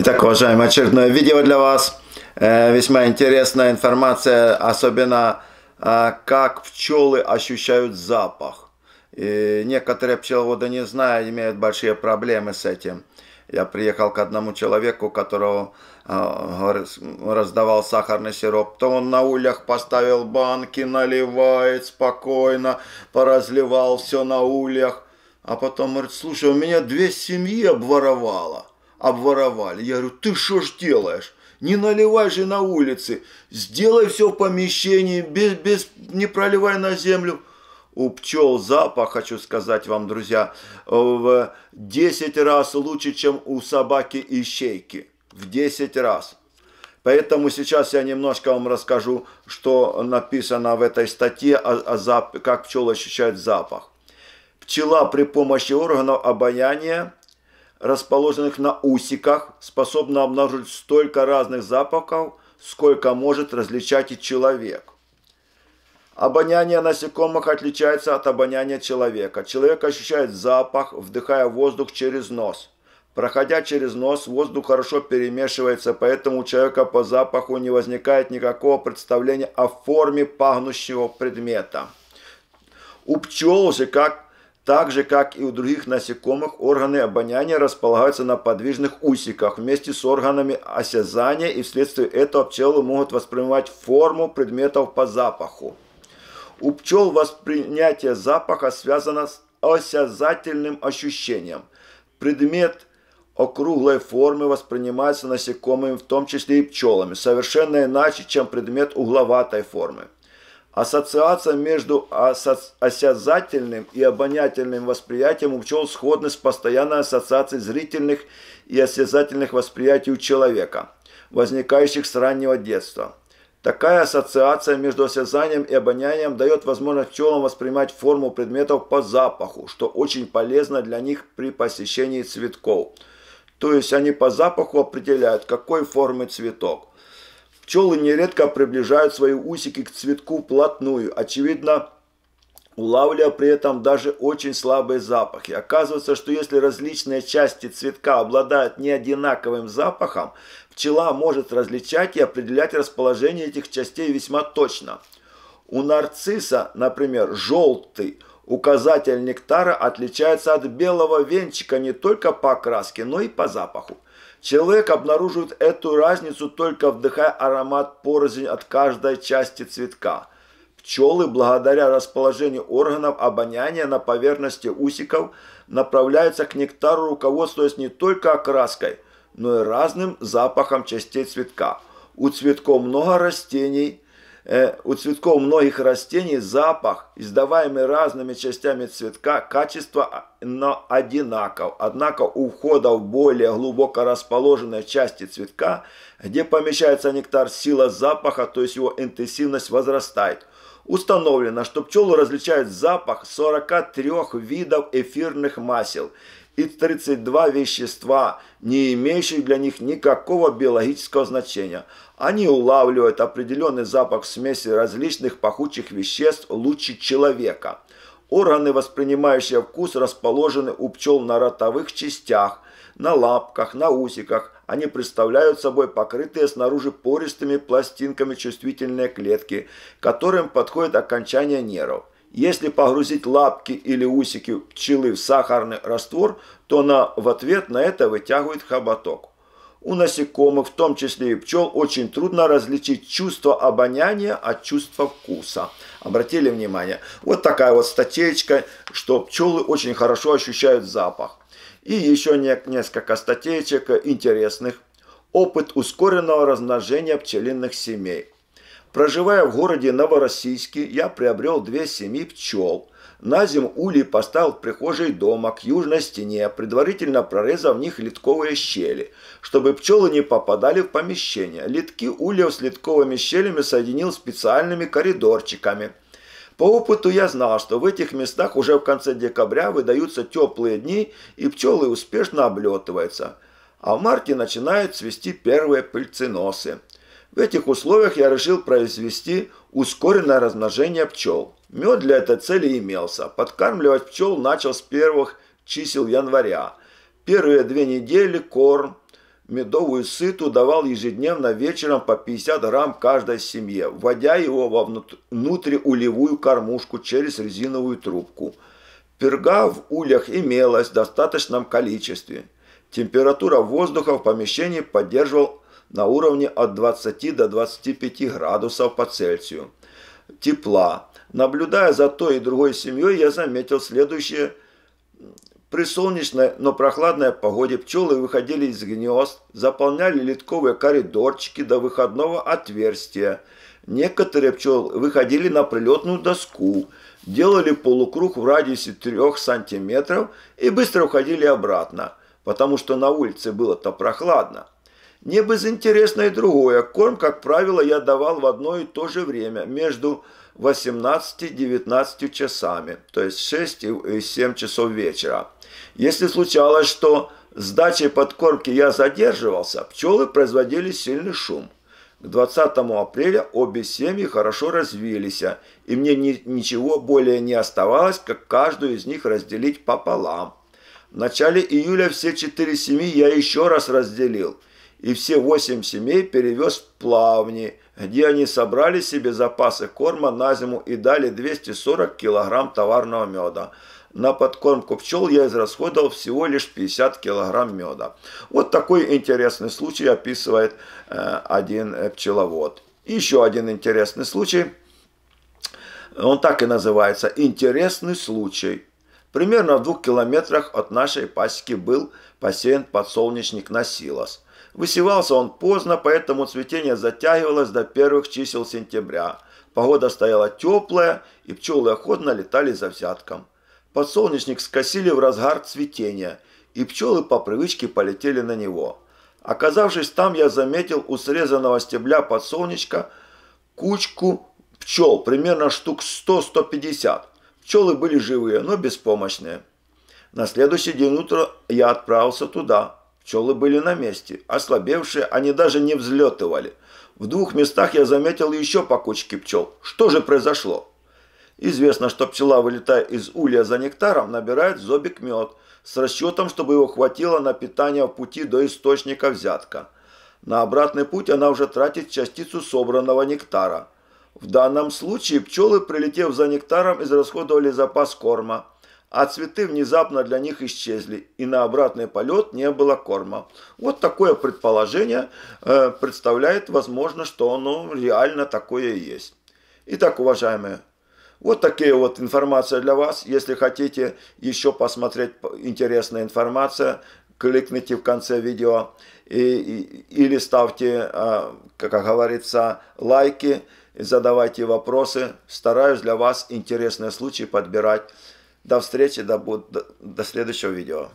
Итак, уважаемые, очередное видео для вас. Э, весьма интересная информация, особенно э, как пчелы ощущают запах. И некоторые пчеловоды, не зная, имеют большие проблемы с этим. Я приехал к одному человеку, которого э, раздавал сахарный сироп. То он на ульях поставил банки, наливает спокойно, поразливал все на ульях. А потом говорит, слушай, у меня две семьи обворовало обворовали. Я говорю, ты что ж делаешь? Не наливай же на улице, сделай все в помещении, без, без, не проливай на землю. У пчел запах, хочу сказать вам, друзья, в 10 раз лучше, чем у собаки и щейки. В 10 раз. Поэтому сейчас я немножко вам расскажу, что написано в этой статье, о, о зап... как пчелы ощущают запах. Пчела при помощи органов обоняния расположенных на усиках, способна обнаружить столько разных запахов, сколько может различать и человек. Обоняние насекомых отличается от обоняния человека. Человек ощущает запах, вдыхая воздух через нос. Проходя через нос, воздух хорошо перемешивается, поэтому у человека по запаху не возникает никакого представления о форме пахнущего предмета. У пчел же, как так же, как и у других насекомых, органы обоняния располагаются на подвижных усиках вместе с органами осязания, и вследствие этого пчелы могут воспринимать форму предметов по запаху. У пчел воспринятие запаха связано с осязательным ощущением. Предмет округлой формы воспринимается насекомыми, в том числе и пчелами, совершенно иначе, чем предмет угловатой формы. Ассоциация между осязательным и обонятельным восприятием у пчел сходна с постоянной ассоциацией зрительных и осязательных восприятий у человека, возникающих с раннего детства. Такая ассоциация между осязанием и обонянием дает возможность пчелам воспринимать форму предметов по запаху, что очень полезно для них при посещении цветков. То есть они по запаху определяют, какой формы цветок. Пчелы нередко приближают свои усики к цветку вплотную, очевидно, улавливая при этом даже очень слабые запахи. Оказывается, что если различные части цветка обладают не одинаковым запахом, пчела может различать и определять расположение этих частей весьма точно. У нарцисса, например, желтый указатель нектара отличается от белого венчика не только по окраске, но и по запаху. Человек обнаруживает эту разницу, только вдыхая аромат порознь от каждой части цветка. Пчелы, благодаря расположению органов обоняния на поверхности усиков, направляются к нектару, руководствуясь не только окраской, но и разным запахом частей цветка. У цветков много растений – Э, у цветков многих растений запах, издаваемый разными частями цветка, качество а, но одинаков. Однако у входа в более глубоко расположенные части цветка, где помещается нектар, сила запаха, то есть его интенсивность возрастает. Установлено, что пчелы различают запах 43 видов эфирных масел и 32 вещества, не имеющих для них никакого биологического значения. Они улавливают определенный запах смеси различных пахучих веществ лучше человека. Органы, воспринимающие вкус, расположены у пчел на ротовых частях, на лапках, на усиках. Они представляют собой покрытые снаружи пористыми пластинками чувствительные клетки, которым подходит окончание нервов. Если погрузить лапки или усики пчелы в сахарный раствор, то она в ответ на это вытягивает хоботок. У насекомых, в том числе и пчел, очень трудно различить чувство обоняния от чувства вкуса. Обратили внимание? Вот такая вот статейка, что пчелы очень хорошо ощущают запах. И еще несколько статейчек интересных. Опыт ускоренного размножения пчелиных семей – Проживая в городе Новороссийске, я приобрел две семьи пчел. На зиму улей поставил в прихожей дома к южной стене, предварительно прорезав в них литковые щели, чтобы пчелы не попадали в помещение. Литки ульев с литковыми щелями соединил специальными коридорчиками. По опыту я знал, что в этих местах уже в конце декабря выдаются теплые дни, и пчелы успешно облетываются. А в марте начинают цвести первые пыльценосы. В этих условиях я решил произвести ускоренное размножение пчел. Мед для этой цели имелся. Подкармливать пчел начал с первых чисел января. Первые две недели корм, медовую сыту давал ежедневно вечером по 50 грамм каждой семье, вводя его во внутриулевую кормушку через резиновую трубку. Перга в улях имелась в достаточном количестве. Температура воздуха в помещении поддерживал на уровне от 20 до 25 градусов по Цельсию тепла. Наблюдая за той и другой семьей, я заметил следующее. При солнечной, но прохладной погоде пчелы выходили из гнезд, заполняли литковые коридорчики до выходного отверстия. Некоторые пчелы выходили на прилетную доску, делали полукруг в радиусе 3 сантиметров и быстро уходили обратно, потому что на улице было-то прохладно. Не безинтересно и другое. Корм, как правило, я давал в одно и то же время, между 18-19 часами, то есть 6 и 7 часов вечера. Если случалось, что с дачей подкормки я задерживался, пчелы производили сильный шум. К 20 апреля обе семьи хорошо развились, и мне ни, ничего более не оставалось, как каждую из них разделить пополам. В начале июля все четыре семьи я еще раз разделил – и все восемь семей перевез в Плавни, где они собрали себе запасы корма на зиму и дали 240 килограмм товарного меда. На подкормку пчел я израсходовал всего лишь 50 килограмм меда. Вот такой интересный случай описывает э, один э, пчеловод. Еще один интересный случай. Он так и называется. Интересный случай. Примерно в двух километрах от нашей пасеки был посеян подсолнечник на силос – Высевался он поздно, поэтому цветение затягивалось до первых чисел сентября. Погода стояла теплая, и пчелы охотно летали за взятком. Подсолнечник скосили в разгар цветения, и пчелы по привычке полетели на него. Оказавшись там, я заметил у срезанного стебля подсолнечка кучку пчел, примерно штук 100-150. Пчелы были живые, но беспомощные. На следующий день утра я отправился туда. Пчелы были на месте, ослабевшие, они даже не взлетывали. В двух местах я заметил еще по кучке пчел. Что же произошло? Известно, что пчела, вылетая из улья за нектаром, набирает зобик мед, с расчетом, чтобы его хватило на питание в пути до источника взятка. На обратный путь она уже тратит частицу собранного нектара. В данном случае пчелы, прилетев за нектаром, израсходовали запас корма – а цветы внезапно для них исчезли, и на обратный полет не было корма. Вот такое предположение э, представляет, возможно, что оно реально такое и есть. Итак, уважаемые, вот такие вот информация для вас. Если хотите еще посмотреть интересная информация, кликните в конце видео и, и, или ставьте, э, как говорится, лайки, задавайте вопросы. Стараюсь для вас интересные случаи подбирать. До встречи, до, до, до следующего видео.